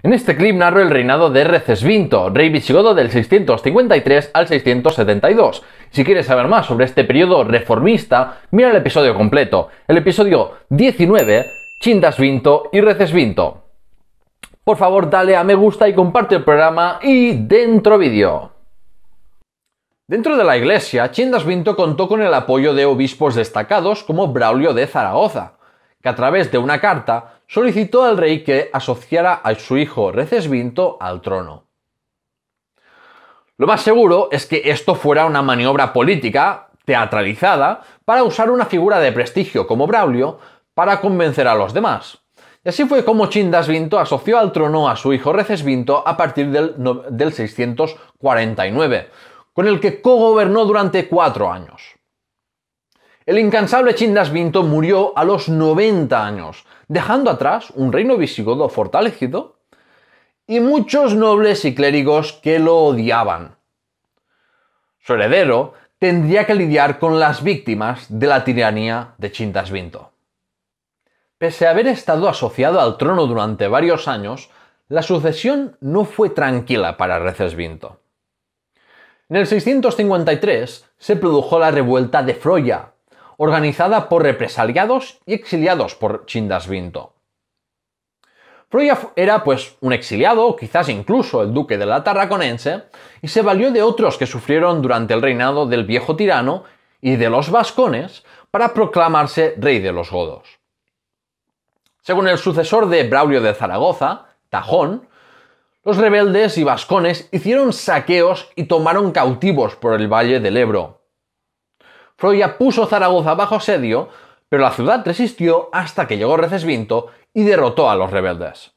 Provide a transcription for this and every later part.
En este clip narro el reinado de Recesvinto, rey visigodo del 653 al 672. Si quieres saber más sobre este periodo reformista, mira el episodio completo, el episodio 19, Chindasvinto y Recesvinto. Por favor, dale a me gusta y comparte el programa y dentro vídeo. Dentro de la iglesia, Chindasvinto contó con el apoyo de obispos destacados como Braulio de Zaragoza que a través de una carta solicitó al rey que asociara a su hijo Recesvinto al trono. Lo más seguro es que esto fuera una maniobra política, teatralizada, para usar una figura de prestigio como Braulio para convencer a los demás. Y así fue como Chindasvinto asoció al trono a su hijo Recesvinto a partir del, del 649, con el que cogobernó durante cuatro años. El incansable Chindas Vinto murió a los 90 años, dejando atrás un reino visigodo fortalecido y muchos nobles y clérigos que lo odiaban. Su heredero tendría que lidiar con las víctimas de la tiranía de Vinto. Pese a haber estado asociado al trono durante varios años, la sucesión no fue tranquila para Recesvinto. En el 653 se produjo la revuelta de Froya, organizada por represaliados y exiliados por Chindasvinto. Froya era pues un exiliado, quizás incluso el duque de la Tarraconense, y se valió de otros que sufrieron durante el reinado del viejo tirano y de los vascones para proclamarse rey de los godos. Según el sucesor de Braulio de Zaragoza, Tajón, los rebeldes y vascones hicieron saqueos y tomaron cautivos por el valle del Ebro, Froya puso Zaragoza bajo asedio, pero la ciudad resistió hasta que llegó Recesvinto y derrotó a los rebeldes.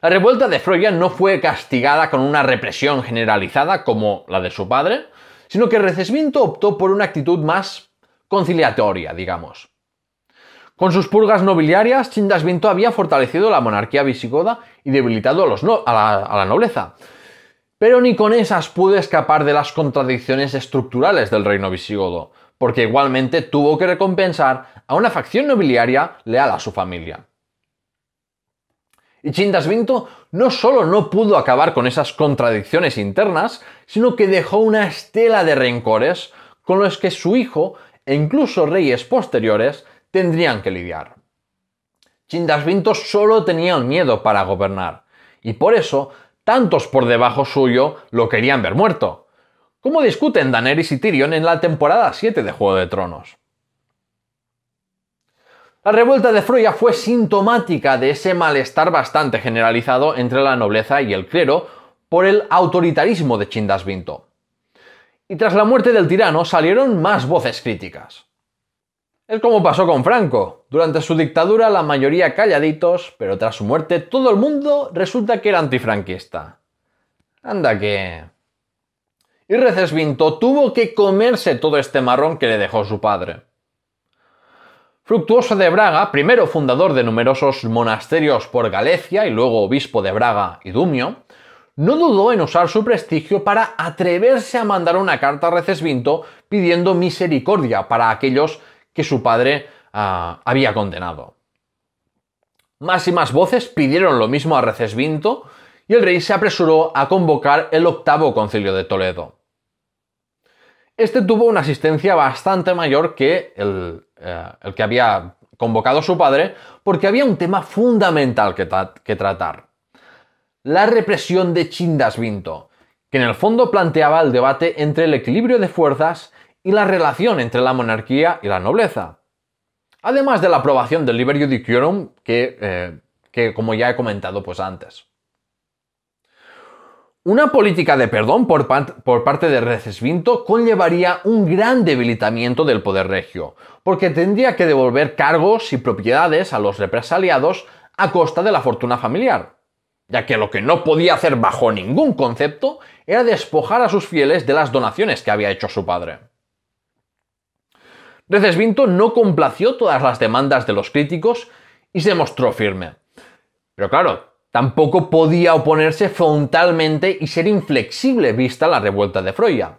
La revuelta de Froya no fue castigada con una represión generalizada como la de su padre, sino que Recesvinto optó por una actitud más conciliatoria, digamos. Con sus purgas nobiliarias, Chindasvinto había fortalecido la monarquía visigoda y debilitado a la nobleza, pero ni con esas pudo escapar de las contradicciones estructurales del reino visigodo, porque igualmente tuvo que recompensar a una facción nobiliaria leal a su familia. Y Vinto no solo no pudo acabar con esas contradicciones internas, sino que dejó una estela de rencores con los que su hijo e incluso reyes posteriores tendrían que lidiar. Vinto solo tenía el miedo para gobernar, y por eso tantos por debajo suyo lo querían ver muerto. ¿Cómo discuten Daenerys y Tyrion en la temporada 7 de Juego de Tronos. La revuelta de Froya fue sintomática de ese malestar bastante generalizado entre la nobleza y el clero por el autoritarismo de Chindas Vinto. Y tras la muerte del tirano salieron más voces críticas. Es como pasó con Franco, durante su dictadura la mayoría calladitos, pero tras su muerte todo el mundo resulta que era antifranquista. Anda que... Y Recesvinto tuvo que comerse todo este marrón que le dejó su padre. Fructuoso de Braga, primero fundador de numerosos monasterios por Galecia y luego obispo de Braga y Dumio, no dudó en usar su prestigio para atreverse a mandar una carta a Recesvinto pidiendo misericordia para aquellos que su padre Ah, había condenado. Más y más voces pidieron lo mismo a Recesvinto y el rey se apresuró a convocar el octavo concilio de Toledo. Este tuvo una asistencia bastante mayor que el, eh, que había convocado su padre, porque había un tema fundamental que, que tratar. La represión de Chindasvinto, que en el fondo planteaba el debate entre el equilibrio de fuerzas y la relación entre la monarquía y la nobleza. Además de la aprobación del Liber Judiciorum, eh, que, como ya he comentado pues antes. Una política de perdón por, por parte de Recesvinto conllevaría un gran debilitamiento del poder regio, porque tendría que devolver cargos y propiedades a los represaliados a costa de la fortuna familiar, ya que lo que no podía hacer bajo ningún concepto era despojar a sus fieles de las donaciones que había hecho su padre. Recesvinto no complació todas las demandas de los críticos y se mostró firme. Pero claro, tampoco podía oponerse frontalmente y ser inflexible vista la revuelta de Froia,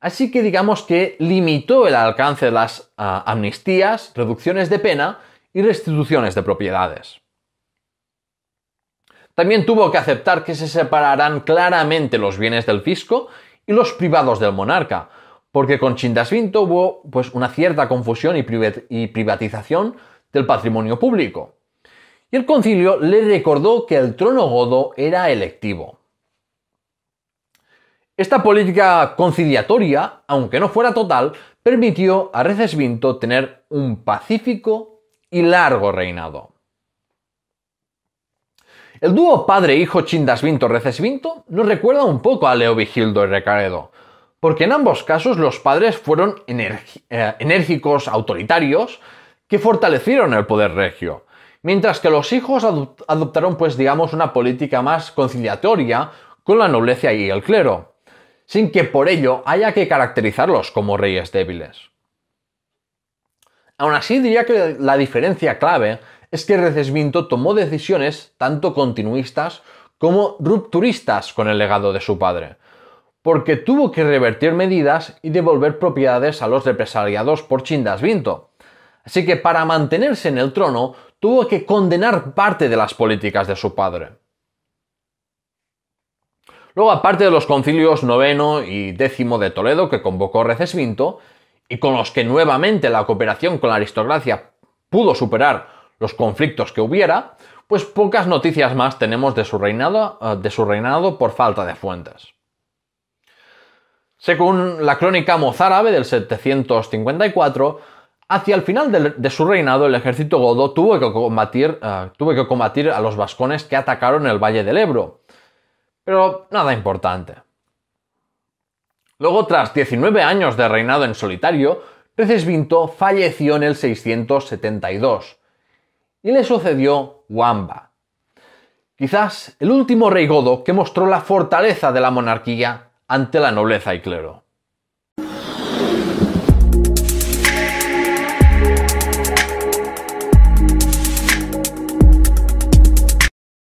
Así que digamos que limitó el alcance de las ah, amnistías, reducciones de pena y restituciones de propiedades. También tuvo que aceptar que se separarán claramente los bienes del fisco y los privados del monarca, porque con Chindasvinto hubo pues, una cierta confusión y privatización del patrimonio público. Y el concilio le recordó que el trono godo era electivo. Esta política conciliatoria, aunque no fuera total, permitió a Recesvinto tener un pacífico y largo reinado. El dúo padre-hijo Chindasvinto-Recesvinto nos recuerda un poco a Leovigildo y Recaredo, porque en ambos casos los padres fueron eh, enérgicos, autoritarios, que fortalecieron el poder regio, mientras que los hijos adoptaron, pues digamos, una política más conciliatoria con la nobleza y el clero, sin que por ello haya que caracterizarlos como reyes débiles. Aún así diría que la diferencia clave es que Recesvinto tomó decisiones tanto continuistas como rupturistas con el legado de su padre, porque tuvo que revertir medidas y devolver propiedades a los represaliados por Vinto, Así que para mantenerse en el trono tuvo que condenar parte de las políticas de su padre. Luego, aparte de los concilios noveno y décimo de Toledo que convocó Recesvinto, y con los que nuevamente la cooperación con la aristocracia pudo superar los conflictos que hubiera, pues pocas noticias más tenemos de eh, de su reinado por falta de fuentes. Según la crónica mozárabe del 754, hacia el final de, su reinado el ejército godo ah, tuvo que, combatir, a los vascones que atacaron el valle del Ebro. Pero nada importante. Luego, tras 19 años de reinado en solitario, Vinto falleció en el 672 y le sucedió Wamba, quizás el último rey godo que mostró la fortaleza de la monarquía ante la nobleza y clero.